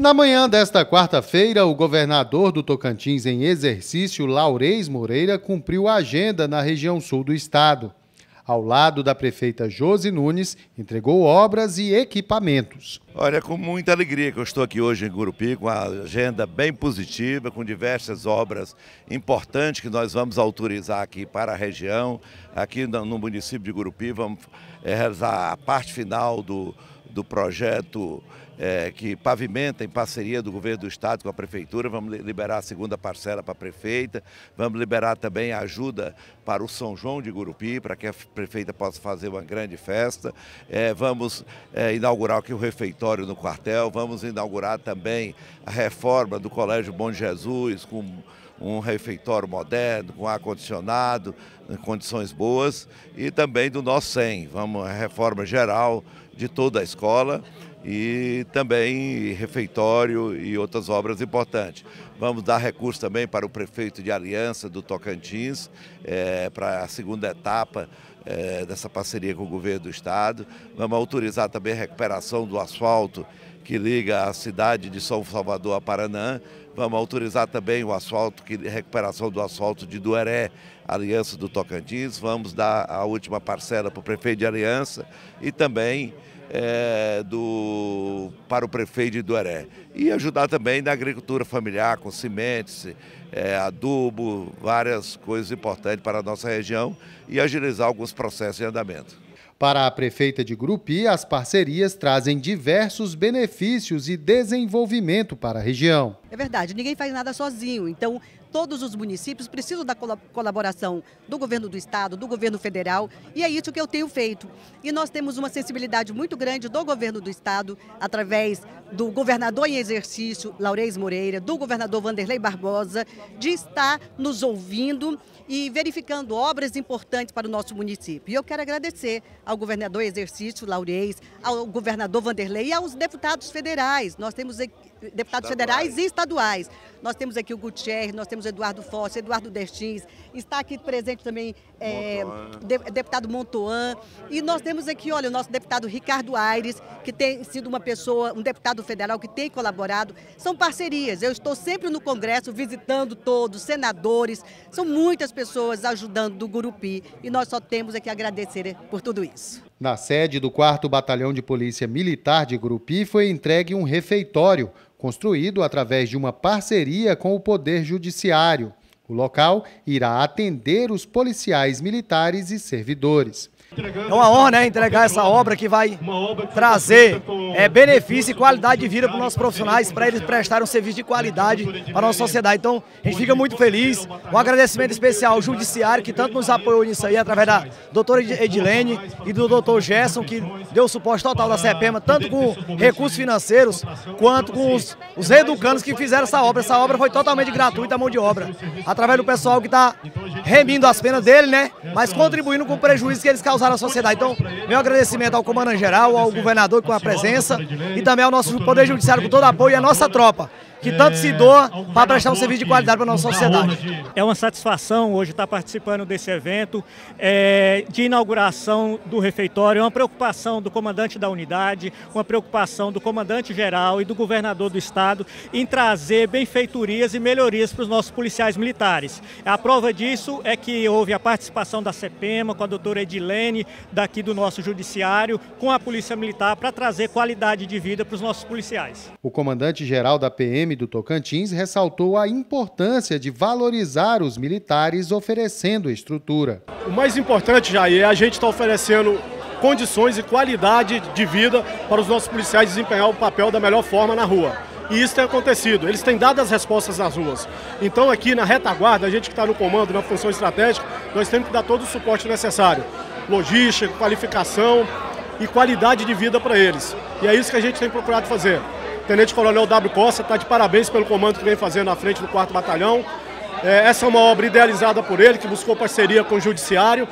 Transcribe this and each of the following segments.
Na manhã desta quarta-feira, o governador do Tocantins em exercício, Laurez Moreira, cumpriu a agenda na região sul do estado. Ao lado da prefeita Josi Nunes, entregou obras e equipamentos. Olha, com muita alegria que eu estou aqui hoje em Gurupi, com a agenda bem positiva, com diversas obras importantes que nós vamos autorizar aqui para a região. Aqui no município de Gurupi, vamos eh, realizar a parte final do do projeto é, que pavimenta em parceria do governo do estado com a prefeitura. Vamos liberar a segunda parcela para a prefeita, vamos liberar também a ajuda para o São João de Gurupi, para que a prefeita possa fazer uma grande festa. É, vamos é, inaugurar aqui o refeitório no quartel, vamos inaugurar também a reforma do Colégio Bom Jesus com um refeitório moderno, com ar-condicionado, em condições boas, e também do nosso 100, vamos, reforma geral de toda a escola e também refeitório e outras obras importantes. Vamos dar recurso também para o prefeito de Aliança do Tocantins, é, para a segunda etapa é, dessa parceria com o governo do estado. Vamos autorizar também a recuperação do asfalto que liga a cidade de São Salvador a Paranã. Vamos autorizar também o asfalto, que, recuperação do asfalto de Dueré, Aliança do Tocantins, vamos dar a última parcela para o prefeito de Aliança e também é, do, para o prefeito de Duaré. E ajudar também na agricultura familiar, com sementes, é, adubo, várias coisas importantes para a nossa região e agilizar alguns processos de andamento. Para a prefeita de Grupi, as parcerias trazem diversos benefícios e desenvolvimento para a região. É verdade, ninguém faz nada sozinho. Então, todos os municípios precisam da colaboração do governo do estado, do governo federal, e é isso que eu tenho feito. E nós temos uma sensibilidade muito grande do governo do estado, através do governador em exercício, Laurez Moreira, do governador Vanderlei Barbosa, de estar nos ouvindo e verificando obras importantes para o nosso município. E eu quero agradecer ao governador em exercício, Laurez, ao governador Vanderlei e aos deputados federais. Nós temos deputados federais e estaduais. Nós temos aqui o Gutierrez, nós temos o Eduardo Fosse, Eduardo Destins está aqui presente também é, deputado Montoan. E nós temos aqui, olha, o nosso deputado Ricardo Aires, que tem sido uma pessoa, um deputado federal que tem colaborado. São parcerias. Eu estou sempre no Congresso visitando todos, senadores, são muitas pessoas ajudando do Gurupi. E nós só temos aqui é a agradecer por tudo isso. Na sede do 4 Batalhão de Polícia Militar de Grupi foi entregue um refeitório, construído através de uma parceria com o Poder Judiciário. O local irá atender os policiais militares e servidores. É uma honra né, entregar essa obra que vai trazer é, benefício e qualidade de vida para os nossos profissionais, para eles prestarem um serviço de qualidade para a nossa sociedade. Então, a gente fica muito feliz. Um agradecimento especial ao Judiciário, que tanto nos apoiou nisso aí, através da doutora Edilene e do doutor Gerson, que deu o suporte total da CEPEMA, tanto com recursos financeiros, quanto com os, os educandos que fizeram essa obra. Essa obra foi totalmente gratuita, a mão de obra através do pessoal que está remindo as penas dele, né? Mas contribuindo com o prejuízo que eles causaram à sociedade. Então, meu agradecimento ao comandante-geral, ao governador com a presença e também ao nosso Poder Judiciário com todo o apoio e à nossa tropa que tanto se doa é, para prestar um serviço de qualidade para a nossa sociedade. É uma satisfação hoje estar participando desse evento é, de inauguração do refeitório. É uma preocupação do comandante da unidade, uma preocupação do comandante geral e do governador do estado em trazer benfeitorias e melhorias para os nossos policiais militares. A prova disso é que houve a participação da CEPEMA com a doutora Edilene, daqui do nosso judiciário, com a Polícia Militar para trazer qualidade de vida para os nossos policiais. O comandante geral da PM PM do Tocantins ressaltou a importância de valorizar os militares oferecendo estrutura. O mais importante, Jair, é a gente estar tá oferecendo condições e qualidade de vida para os nossos policiais desempenhar o papel da melhor forma na rua. E isso tem acontecido, eles têm dado as respostas nas ruas. Então aqui na retaguarda, a gente que está no comando, na função estratégica, nós temos que dar todo o suporte necessário. Logística, qualificação e qualidade de vida para eles. E é isso que a gente tem procurado fazer. Tenente Coronel W. Costa está de parabéns pelo comando que vem fazendo à frente do 4 Batalhão. É, essa é uma obra idealizada por ele, que buscou parceria com o Judiciário.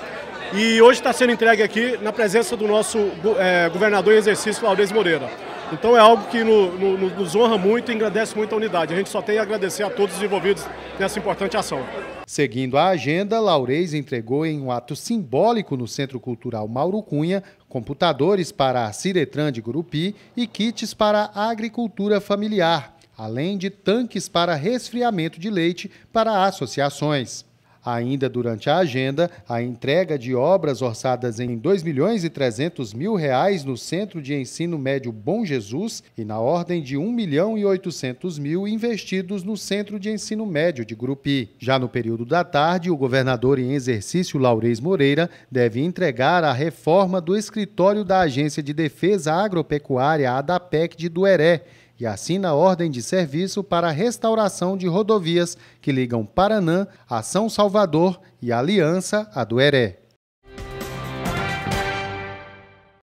E hoje está sendo entregue aqui na presença do nosso é, governador em exercício, Laurez Moreira. Então é algo que no, no, nos honra muito e engrandece muito a unidade. A gente só tem a agradecer a todos os envolvidos nessa importante ação. Seguindo a agenda, Laureis entregou em um ato simbólico no Centro Cultural Mauro Cunha computadores para a Ciretran de Gurupi e kits para a agricultura familiar, além de tanques para resfriamento de leite para associações. Ainda durante a agenda, a entrega de obras orçadas em 2 milhões e 300 mil reais no Centro de Ensino Médio Bom Jesus e na ordem de 1 milhão e 800 mil investidos no Centro de Ensino Médio de Grupi. Já no período da tarde, o governador em exercício Laurez Moreira deve entregar a reforma do escritório da Agência de Defesa Agropecuária ADAPEC de Dueré e assina ordem de serviço para a restauração de rodovias que ligam Paranã a São Salvador e Aliança a Dueré.